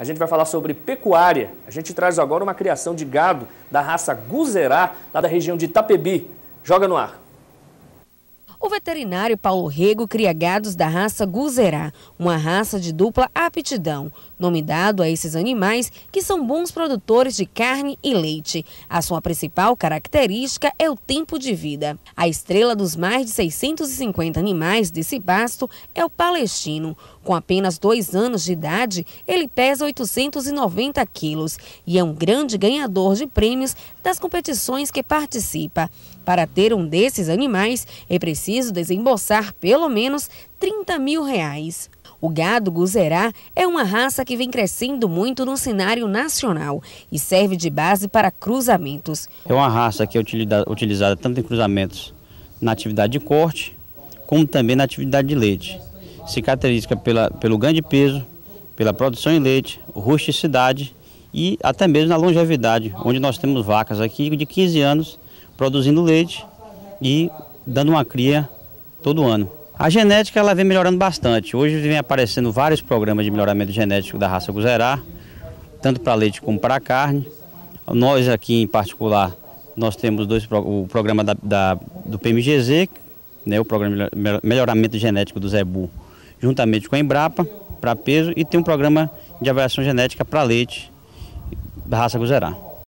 A gente vai falar sobre pecuária. A gente traz agora uma criação de gado da raça Guzerá, lá da região de Itapebi. Joga no ar veterinário Paulo Rego cria gados da raça Guzerá, uma raça de dupla aptidão, nome dado a esses animais que são bons produtores de carne e leite. A sua principal característica é o tempo de vida. A estrela dos mais de 650 animais desse pasto é o palestino. Com apenas dois anos de idade, ele pesa 890 quilos e é um grande ganhador de prêmios das competições que participa. Para ter um desses animais, é preciso preciso desembolsar pelo menos 30 mil reais. O gado guzerá é uma raça que vem crescendo muito no cenário nacional e serve de base para cruzamentos. É uma raça que é utilizada tanto em cruzamentos na atividade de corte, como também na atividade de leite. Se caracteriza pela, pelo grande peso, pela produção em leite, rusticidade e até mesmo na longevidade, onde nós temos vacas aqui de 15 anos produzindo leite e dando uma cria todo ano. A genética ela vem melhorando bastante. Hoje vem aparecendo vários programas de melhoramento genético da raça Guzerá, tanto para leite como para carne. Nós aqui em particular, nós temos dois, o programa da, da, do PMGZ, né, o Programa de Melhoramento Genético do Zebu, juntamente com a Embrapa, para peso, e tem um programa de avaliação genética para leite da raça Guzerá.